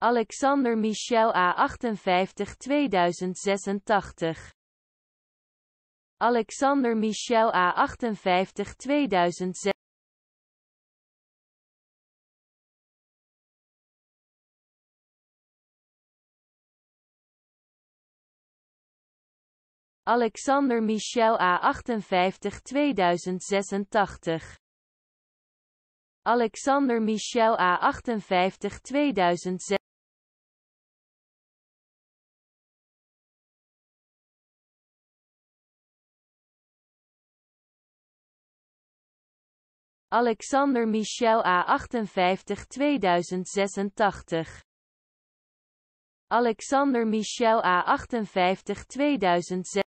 Alexander Michel A58 2086 Alexander Michel A58 2006 Alexander Michel A58 2086 Alexander Michel A58 2006 Alexander Michel A58 2086 Alexander Michel A58 2006